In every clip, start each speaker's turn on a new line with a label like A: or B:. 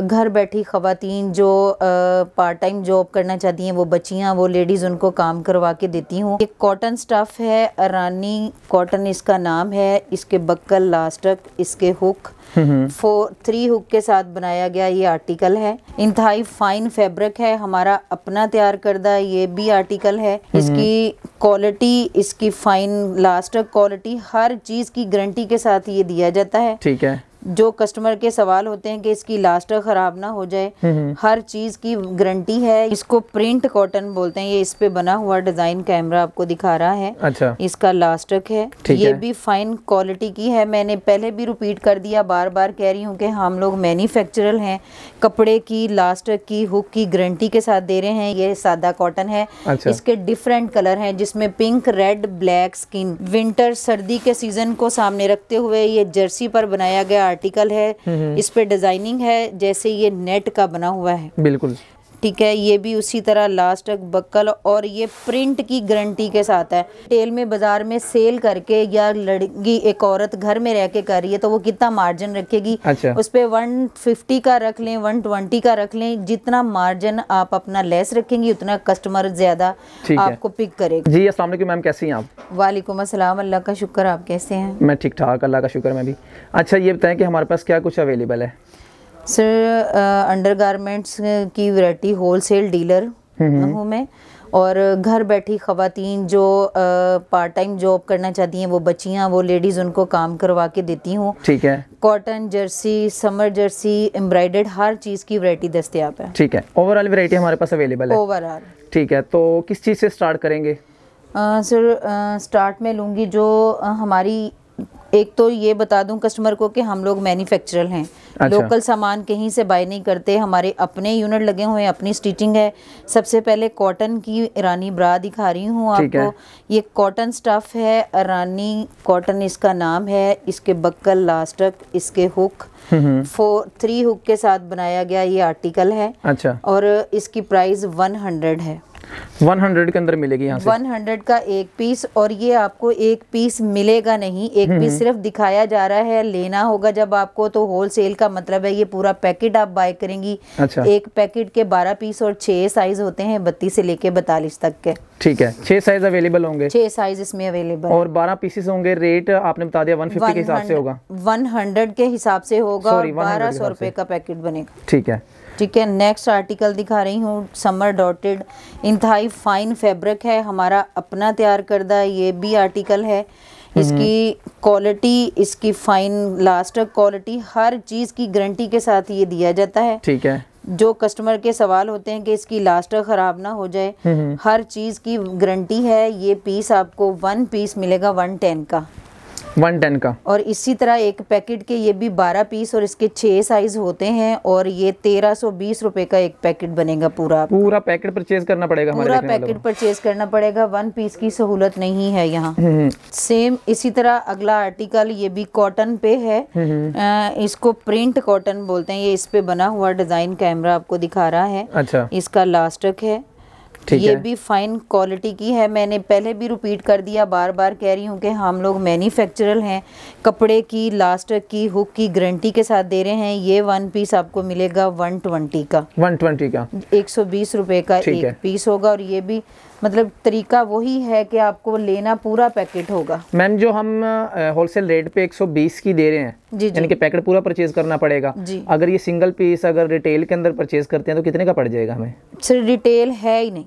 A: घर बैठी खातन जो पार्ट टाइम जॉब करना चाहती हैं वो बच्चियाँ वो लेडीज़ उनको काम करवा के देती हूँ एक कॉटन स्टफ़ है अरानी कॉटन इसका नाम है इसके बक्कल लास्टक इसके हुक फोर थ्री हुक के साथ बनाया गया ये आर्टिकल है इंतहाई फाइन फैब्रिक है हमारा अपना तैयार करदा ये भी आर्टिकल है इसकी क्वालिटी इसकी फाइन लास्टक क्वालिटी हर चीज़ की गारंटी के साथ ये दिया जाता है ठीक है जो कस्टमर के सवाल होते हैं कि इसकी लास्टर खराब ना हो जाए हम्म, हम्म। हर चीज की गारंटी है इसको प्रिंट कॉटन बोलते हैं ये इस पे बना हुआ डिजाइन कैमरा आपको दिखा रहा है अच्छा इसका लास्टक है ये है। भी फाइन क्वालिटी की है मैंने पहले भी रिपीट कर दिया बार बार कह रही हूँ कि हम लोग मैन्युफैक्चरर हैं कपड़े की लास्टक की हुक की गारंटी के साथ दे रहे हैं ये सादा कॉटन है अच्छा। इसके डिफरेंट कलर है जिसमे pink red black skin winter सर्दी के सीजन को सामने रखते हुए ये जर्सी पर बनाया गया आर्टिकल है हम्म, हम्म। इस पे डिजाइनिंग है जैसे ये नेट का बना हुआ है बिल्कुल ठीक है ये भी उसी तरह लास्ट तक बक्कल और ये प्रिंट की गारंटी के साथ है टेल में बाजार में सेल करके या लड़की एक औरत घर में रह के कर रही है तो वो कितना मार्जिन रखेगी अच्छा। उस पर वन फिफ्टी का रख लें वन ट्वेंटी का रख लें जितना मार्जिन आप अपना लेस रखेंगी उतना कस्टमर ज्यादा आपको पिक करेगा
B: जी असल मैम कैसी आप
A: वालेकुम असलम अल्लाह का शुक्र आप कैसे हैं
B: मैं ठीक ठाक अल्लाह का शुक्र मैं भी अच्छा ये बताएं कि हमारे पास क्या कुछ अवेलेबल है सर
A: अंडर गारमेंट्स की वैरायटी होलसेल डीलर हूँ मैं और घर बैठी खवातीन जो पार्ट टाइम जॉब करना चाहती हैं वो बच्चियाँ वो लेडीज़ उनको काम करवा के देती हूँ ठीक है cotton jersey summer jersey embroidered हर
B: चीज़ की वैरायटी दस्तियाब है ठीक है ओवरऑल वैरायटी हमारे पास अवेलेबल है ओवरऑल ठीक है तो किस चीज़ से स्टार्ट करेंगे
A: सर uh, स्टार्ट uh, में लूँगी जो uh, हमारी एक तो ये बता दूं कस्टमर को कि हम लोग मैन्युफैक्चरर हैं अच्छा। लोकल सामान कहीं से बाय नहीं करते हमारे अपने यूनिट लगे हुए हैं अपनी स्टिचिंग है सबसे पहले कॉटन की रानी ब्रा दिखा रही हूँ आपको ये कॉटन स्टफ है रानी कॉटन इसका नाम है इसके बक्कल लास्टक इसके हुक
B: फोर
A: थ्री हुक के साथ बनाया गया ये आर्टिकल है अच्छा और इसकी प्राइस वन हंड्रेड है
B: 100 के अंदर मिलेगी यहाँ से
A: हंड्रेड का एक पीस और ये आपको एक पीस मिलेगा नहीं एक हम्म, पीस हम्म। सिर्फ दिखाया जा रहा है लेना होगा जब आपको तो होल सेल का मतलब है ये पूरा पैकेट आप बाय करेंगी अच्छा। एक पैकेट के 12 पीस और 6 साइज होते हैं बत्तीस से लेके बतालीस तक के
B: ठीक है छह साइज अवेलेबल होंगे छह
A: साइज इसमें अवेलेबल और
B: बारह पीसेस होंगे रेट आपने बता दिया 150 के हिसाब से होगा
A: 100 के हिसाब से होगा और बारह सौ रूपए का पैकेट बनेगा ठीक है ठीक है नेक्स्ट आर्टिकल दिखा रही हूँ समर डॉटेड इंतहाई फाइन फैब्रिक है हमारा अपना तैयार करदा ये भी आर्टिकल है इसकी क्वालिटी इसकी फाइन लास्ट क्वालिटी हर चीज की गारंटी के साथ ये दिया जाता है ठीक है जो कस्टमर के सवाल होते हैं कि इसकी लास्टर ख़राब ना हो जाए हम्म, हम्म। हर चीज़ की गारंटी है ये पीस आपको वन पीस मिलेगा वन टेन का वन टेन का और इसी तरह एक पैकेट के ये भी बारह पीस और इसके छह साइज होते हैं और ये तेरह सौ बीस रूपए का एक पैकेट बनेगा पूरा पूरा
B: पैकेट परचेज करना पड़ेगा पूरा मतलब। पैकेट
A: परचेज करना पड़ेगा वन पीस की सहूलत नहीं है यहाँ सेम हम्म, हम्म। इसी तरह अगला आर्टिकल ये भी कॉटन पे है आ, हम्म, इसको प्रिंट कॉटन बोलते हैं ये इस पे बना हुआ डिजाइन कैमरा आपको दिखा रहा है अच्छा इसका लास्टक है ये है। भी फाइन क्वालिटी की है मैंने पहले भी रिपीट कर दिया बार बार कह रही हूँ कि हम लोग मैन्युफैक्चरल हैं कपड़े की लास्ट की हुक की गारंटी के साथ दे रहे हैं ये वन पीस आपको मिलेगा
B: वन ट्वेंटी का वन ट्वेंटी का
A: एक सौ बीस रुपए का एक पीस होगा और ये भी मतलब तरीका वही है कि आपको लेना पूरा पैकेट होगा
B: मैम जो हम होलसेल रेट पे 120 की दे रहे हैं जी यानी कि पैकेट पूरा परचेज करना पड़ेगा जी अगर ये सिंगल पीस अगर रिटेल के अंदर परचेज करते हैं तो कितने का पड़ जाएगा हमें सर रिटेल है ही नहीं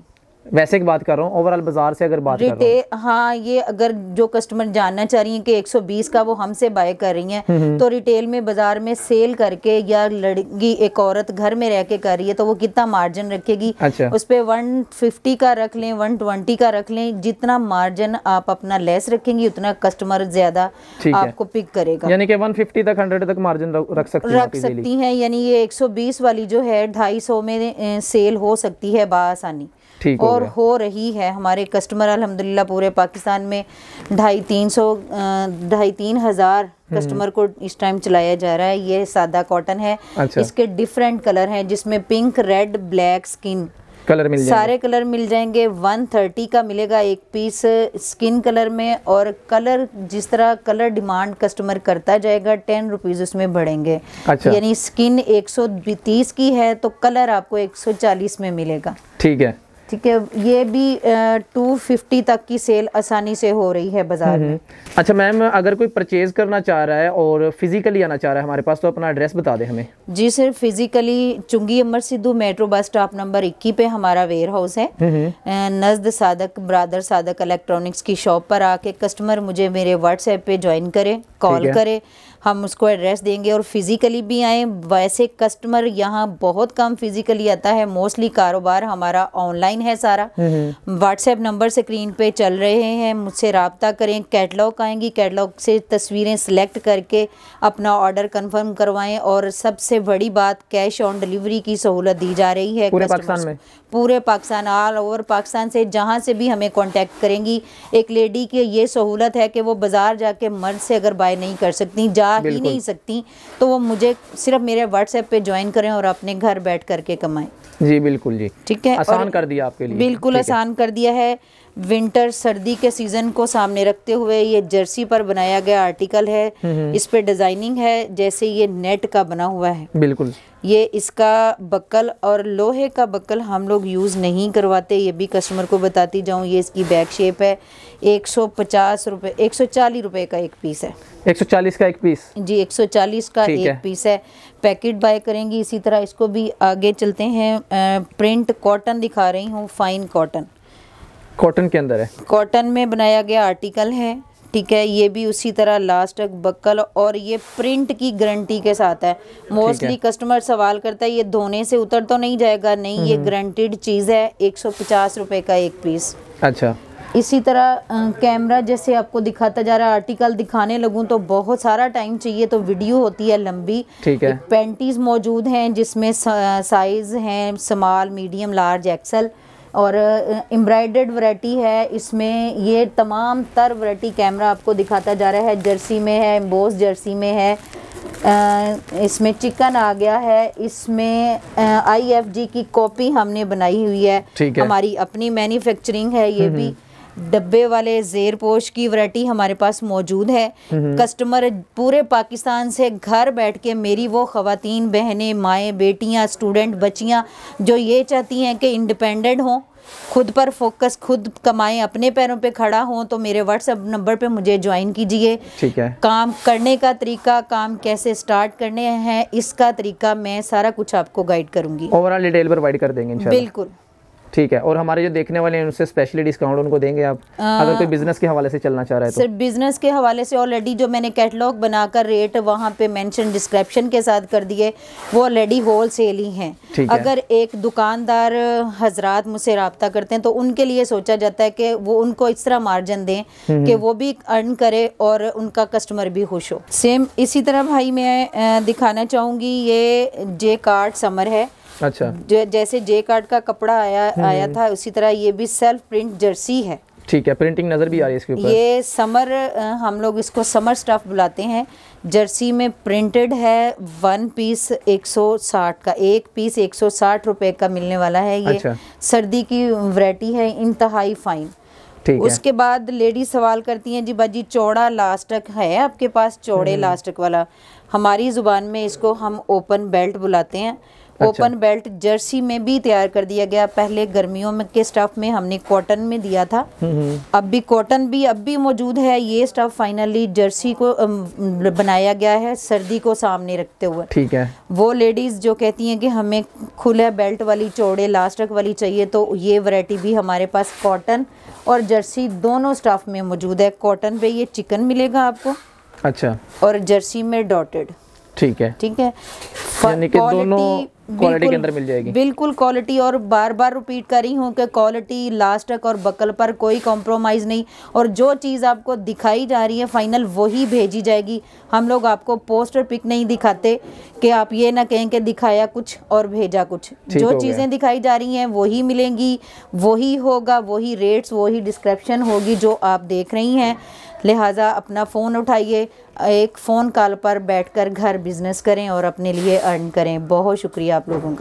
B: वैसे की बात कर रहा हूँ ओवरऑल बाजार से अगर बात कर
A: हाँ ये अगर जो कस्टमर जानना चाह रही हैं कि 120 का वो हमसे बाय कर रही हैं हम्म, हम्म। तो रिटेल में बाजार में सेल करके या लड़की एक औरत घर में रह के कर रही है तो वो कितना मार्जिन रखेगी अच्छा। उस पर वन का रख लें वन ट्वेंटी का रख लें जितना मार्जिन आप अपना लेस रखेंगी उतना कस्टमर ज्यादा आपको पिक करेगा यानी
B: कि 150 तक हंड्रेड तक मार्जिन रख सकती रख सकती
A: है यानी ये एक वाली जो है ढाई में सेल हो सकती है बासानी ठीक और हो, हो रही है हमारे कस्टमर अलहमदिल्ला पूरे पाकिस्तान में ढाई तीन सौ ढाई तीन हज़ार कस्टमर हम्म। को इस टाइम चलाया जा रहा है ये सादा कॉटन है अच्छा। इसके डिफरेंट कलर हैं जिसमें pink red black skin
B: colour मिल सारे
A: कलर मिल जाएंगे थर्टी का मिलेगा एक पीस स्किन कलर में और कलर जिस तरह कलर डिमांड कस्टमर करता जाएगा टेन रुपीज उसमें बढ़ेंगे अच्छा। यानी स्किन एक सौ तीस की है तो कलर आपको एक सौ चालीस में मिलेगा ठीक है ठीक है ये भी टू फिफ्टी तक की सेल आसानी से हो रही है बाजार में
B: हम्म। अच्छा मैम अगर कोई परचेज करना चाह रहा है और फिजिकली आना चाह रहा है हमारे पास तो अपना एड्रेस बता दे हमें
A: जी सर फिजिकली चुंगी Amar Sidhu metro bus stop number इक्की पे हमारा वेयर हाउस है हम्म, हम्म। नजद सादक ब्रादर सादक इलेक्ट्रॉनिक्स की शॉप पर आके कस्टमर मुझे मेरे व्हाट्सएप पे ज्वाइन करे कॉल करे हम उसको एड्रेस देंगे और फिज़िकली भी आएँ वैसे कस्टमर यहाँ बहुत कम फिज़िकली आता है मोस्टली कारोबार हमारा ऑनलाइन है सारा व्हाट्सएप नंबर स्क्रीन पे चल रहे हैं मुझसे रबता करें कैटलॉग आएंगी कैटलॉग से तस्वीरें सेलेक्ट करके अपना ऑर्डर कन्फर्म करवाएँ और सबसे बड़ी बात कैश ऑन डिलीवरी की सहूलत दी जा रही है पूरे पाकिस्तान में पूरे पाकिस्तान ऑल ओवर पाकिस्तान से जहाँ से भी हमें कांटेक्ट करेंगी एक लेडी की ये सहूलत है कि वो बाज़ार जाके मर्द से अगर बाय नहीं कर सकती जा ही नहीं सकती तो वो मुझे सिर्फ मेरे व्हाट्सएप पे ज्वाइन करें और अपने घर बैठ करके कमाएं
B: जी बिल्कुल जी ठीक है आसान कर दिया आपके लिए बिल्कुल आसान
A: कर दिया है विंटर सर्दी के सीज़न को सामने रखते हुए ये जर्सी पर बनाया गया आर्टिकल है हम्म, हम्म। इस पे डिज़ाइनिंग है जैसे ये नेट का बना हुआ है बिल्कुल ये इसका बक्कल और लोहे का बक्कल हम लोग यूज़ नहीं करवाते ये भी कस्टमर को बताती जाऊँ ये इसकी बैक शेप है एक सौ पचास रूपए एक सौ चालीस रुपये का एक पीस है
B: एक सौ चालीस का एक पीस
A: जी एक सौ चालीस का एक है। पीस है पैकेट बाय करेंगी इसी तरह इसको भी आगे चलते हैं प्रिंट कॉटन दिखा रही हूँ फाइन कॉटन
B: कॉटन के अंदर है
A: कॉटन में बनाया गया आर्टिकल है ठीक है ये भी उसी तरह लास्ट तक बक्कल और ये प्रिंट की गारंटी के साथ है मोस्टली कस्टमर सवाल करता है ये धोने से उतर तो नहीं जाएगा नहीं ये ग्रंटेड हम्म। चीज़ है एक सौ पचास का एक पीस अच्छा इसी तरह कैमरा जैसे आपको दिखाता जा रहा है आर्टिकल दिखाने लगूं तो बहुत सारा टाइम चाहिए तो वीडियो होती है लंबी ठीक है पेंटीज मौजूद हैं जिसमें साइज़ हैं स्मॉल मीडियम लार्ज एक्सल और एम्ब्रॉयडर्ड वैरायटी है इसमें ये तमाम तर वैरायटी कैमरा आपको दिखाता जा रहा है जर्सी में है एम्बोस जर्सी में है इसमें चिकन आ गया है इसमें आईएफजी की कॉपी हमने बनाई हुई है, है। हमारी अपनी मैन्युफैक्चरिंग है ये हम्म, भी हम्म। डब्बे वाले जेर पोश की वरायटी हमारे पास मौजूद है हम्म। कस्टमर पूरे पाकिस्तान से घर बैठ के मेरी वो खातन बहनें माएँ बेटियाँ स्टूडेंट बच्चियाँ जो ये चाहती हैं कि इंडिपेंडेंट हों खुद पर फोकस खुद कमाएं अपने पैरों पे खड़ा हो तो मेरे व्हाट्सएप नंबर पे मुझे ज्वाइन कीजिए ठीक है काम करने का तरीका काम कैसे स्टार्ट करने हैं इसका तरीका मैं सारा कुछ आपको
B: गाइड करूंगी ओवरऑल डिटेल प्रोवाइड कर देंगे बिल्कुल ठीक है और हमारे जो देखने वाले हैं उनसे स्पेशली डिस्काउंट उनको देंगे आप आ, अगर कोई बिजनेस के हवाले से चलना चाह रहा है तो सर
A: बिजनेस के हवाले से ऑलरेडी जो मैंने कैटलॉग बनाकर रेट वहाँ पे मेंशन डिस्क्रिप्शन के साथ कर दिए वो ऑलरेडी होल सेल ही हैं अगर है। एक दुकानदार हजरात मुझसे रबता करते हैं तो उनके लिए सोचा जाता है कि वो उनको इस तरह मार्जिन दें हम्म, कि हम्म। वो भी अर्न करे और उनका कस्टमर भी खुश हो सेम इसी तरह भाई मैं दिखाना चाहूँगी ये जे कार्ड समर है अच्छा जैसे जे कार्ड का कपड़ा आया हम्म। आया था उसी तरह ये भी सेल्फ प्रिंट जर्सी है
B: ठीक है प्रिंटिंग नज़र भी आ रही है इसके ऊपर ये
A: समर हम लोग इसको समर स्टफ बुलाते हैं जर्सी में प्रिंटेड है वन पीस 160 का एक पीस 160 रुपए का मिलने वाला है ये अच्छा। सर्दी की वरायटी है इंतहाई फाइन ठीक उसके बाद लेडी सवाल करती हैं जी बाजी चौड़ा लास्टक है आपके पास चौड़े लास्टक हम्म। वाला हमारी ज़ुबान में इसको हम ओपन बेल्ट बुलाते हैं अच्छा। ओपन बेल्ट जर्सी में भी तैयार कर दिया गया पहले गर्मियों में के स्टफ में हमने कॉटन में दिया था हम्म, हम्म। अब भी कॉटन भी अब भी मौजूद है ये स्टफ फाइनली जर्सी को बनाया गया है सर्दी को सामने रखते हुए ठीक है वो लेडीज जो कहती हैं कि हमें खुले बेल्ट वाली चौड़े लास्ट रख वाली चाहिए तो ये वरायटी भी हमारे पास कॉटन और जर्सी दोनों स्टफ में मौजूद है कॉटन पे ये चिकन मिलेगा आपको अच्छा और जर्सी में डॉटेड ठीक है ठीक है
B: यानी कि दोनों क्वालिटी के अंदर मिल जाएगी
A: बिल्कुल क्वालिटी और बार बार रिपीट कर रही हूँ कि क्वालिटी लास्ट तक और बकल पर कोई कॉम्प्रोमाइज़ नहीं और जो चीज़ आपको दिखाई जा रही है फाइनल वही भेजी जाएगी हम लोग आपको पोस्टर पिक नहीं दिखाते कि आप ये ना कहें कि दिखाया कुछ और भेजा कुछ जो चीज़ें दिखाई जा रही हैं वही मिलेंगी वही होगा वही रेट्स वही डिस्क्रिप्शन होगी जो आप देख रही हैं लिहाजा अपना फ़ोन उठाइए एक फ़ोन कॉल पर बैठकर घर बिजनेस करें और अपने लिए अर्न करें बहुत शुक्रिया आप लोगों का